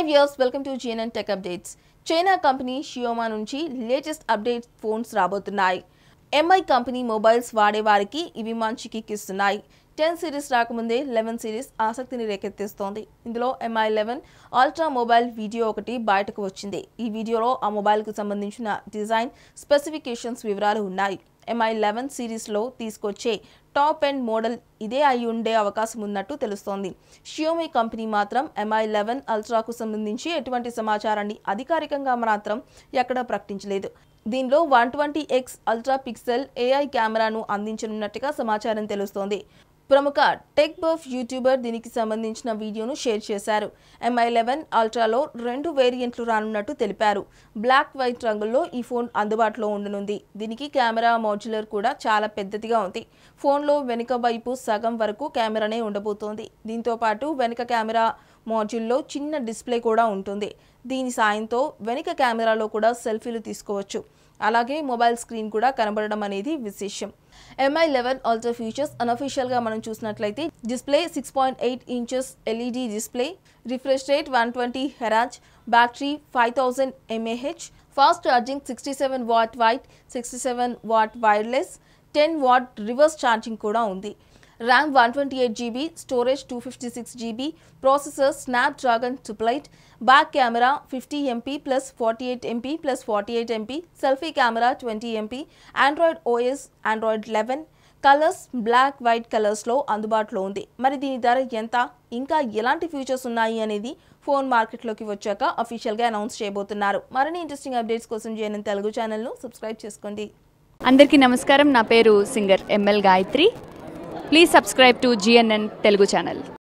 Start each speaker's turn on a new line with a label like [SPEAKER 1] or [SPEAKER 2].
[SPEAKER 1] hi viewers welcome to GNN tech updates China company Xiaomi నుంచి latest update phones రాబోతున్నాయి MI company mobiles వాడేవారికి ఇవి మంచి కిక్కిస్తున్నాయి టెన్ సిరీస్ రాకముందే లెవెన్ సిరీస్ ఆసక్తిని రేకెత్తిస్తోంది ఇందులో MI eleven ultra mobile video ఒకటి బయటకు వచ్చింది ఈ వీడియోలో ఆ మొబైల్కు సంబంధించిన డిజైన్ స్పెసిఫికేషన్స్ వివరాలు ఉన్నాయి ఎంఐ లెవెన్ సిరీస్లో తీసుకొచ్చే టాప్ ఎండ్ మోడల్ ఇదే అయి ఉండే అవకాశం ఉన్నట్టు తెలుస్తోంది షియోమీ కంపెనీ మాత్రం ఎంఐ లెవెన్ అల్ట్రాకు సంబంధించి ఎటువంటి సమాచారాన్ని అధికారికంగా మాత్రం ఎక్కడా ప్రకటించలేదు దీనిలో one twenty X ultra pixel AI కెమెరాను అందించనున్నట్టుగా సమాచారం తెలుస్తోంది ప్రముఖ టెక్ బర్ఫ్ యూట్యూబర్ దీనికి సంబంధించిన వీడియోను షేర్ చేశారు ఎంఐ లెవెన్ అల్ట్రాలో రెండు వేరియంట్లు రానున్నట్టు తెలిపారు బ్లాక్ వైట్ రంగుల్లో ఈ ఫోన్ అందుబాటులో ఉండనుంది దీనికి కెమెరా మాడ్యులర్ కూడా చాలా పెద్దదిగా ఉంది ఫోన్లో వెనుక వైపు సగం వరకు కెమెరానే ఉండబోతోంది దీంతో పాటు వెనుక కెమెరా మాడ్యూల్లో చిన్న డిస్ప్లే కూడా ఉంటుంది దీని సాయంతో వెనుక కెమెరాలో కూడా సెల్ఫీలు తీసుకోవచ్చు అలాగే మొబైల్ స్క్రీన్ కూడా కనబడడం అనేది విశేషం ఎంఐ లెవెన్ ఆల్సో ఫీచర్స్ అన్అఫీషియల్గా మనం చూసినట్లయితే display six point eight inches LED display refresh rate one twenty hertz battery five thousand mAh fast charging sixty seven watt wired sixty seven watt wireless ten watt reverse charging కూడా ఉంది RAM one twenty eight GB storage two fifty six GB processor Snapdragon triple back camera fifty MP plus forty eight MP plus forty eight MP selfie camera twenty MP Android OS Android eleven colours black white కలర్స్లో అందుబాటులో ఉంది మరి దీని ధర ఎంత ఇంకా ఎలాంటి features ఉన్నాయి అనేది ఫోన్ మార్కెట్లోకి వచ్చాక అఫీషియల్గా అనౌన్స్ చేయబోతున్నారు మరిన్ని ఇంట్రెస్టింగ్ అప్డేట్స్ కోసం జేఎన్ఎన్ తెలుగు ఛానల్ను సబ్స్క్రైబ్ చేసుకోండి అందరికీ నమస్కారం నా పేరు singer ML Gayatri please subscribe to GNN Telugu channel